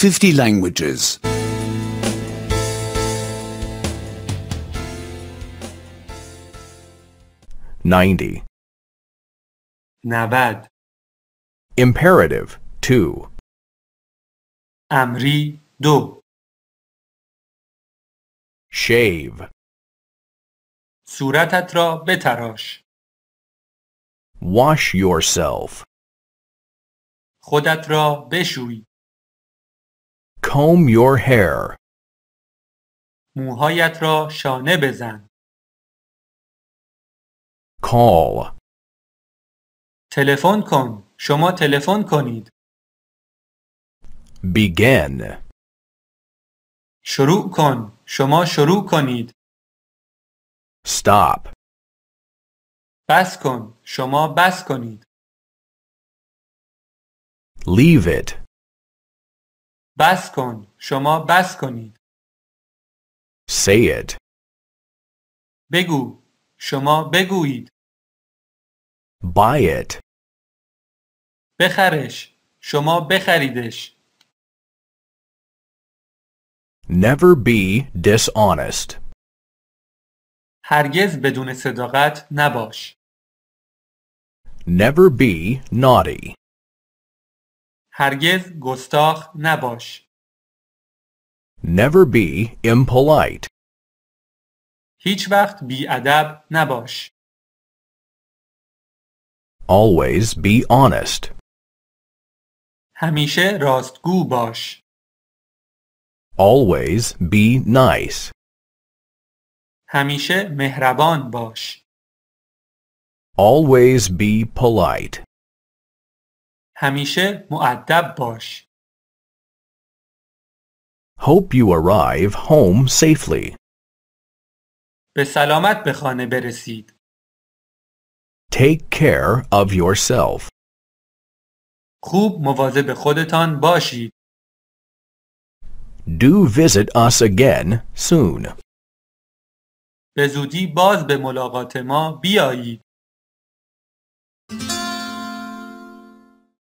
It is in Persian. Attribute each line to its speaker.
Speaker 1: 50 languages. 90. 90 Imperative 2. امری دو Shave. صورتت را بتراش Wash yourself. خودت را بشوی Comb your hair. موهایت را شانه بزن. Call.
Speaker 2: تلفن کن. شما تلفن کنید.
Speaker 1: Begin.
Speaker 2: شروع کن. شما شروع کنید.
Speaker 1: Stop. بس کن. شما بس کنید. Leave it. بس کن شما بس کنید Say it. بگو شما بگویید Buy it. بخرش شما بخریدش Never be dishonest.
Speaker 2: هرگز بدون صداقت نباش
Speaker 1: Never be naughty.
Speaker 2: هرگز گستاخ نباش.
Speaker 1: Never be impolite.
Speaker 2: هیچ وقت بی ادب نباش.
Speaker 1: Always be honest.
Speaker 2: همیشه راستگو باش.
Speaker 1: Always be nice.
Speaker 2: همیشه مهربان باش.
Speaker 1: Always be polite.
Speaker 2: همیشه مؤدب باش.
Speaker 1: Hope you arrive home safely.
Speaker 2: به سلامت به خانه برسید.
Speaker 1: Take care of yourself.
Speaker 2: خوب مواظب خودتان باشید.
Speaker 1: Do visit us again soon.
Speaker 2: به زودی باز به ملاقات ما بیایید.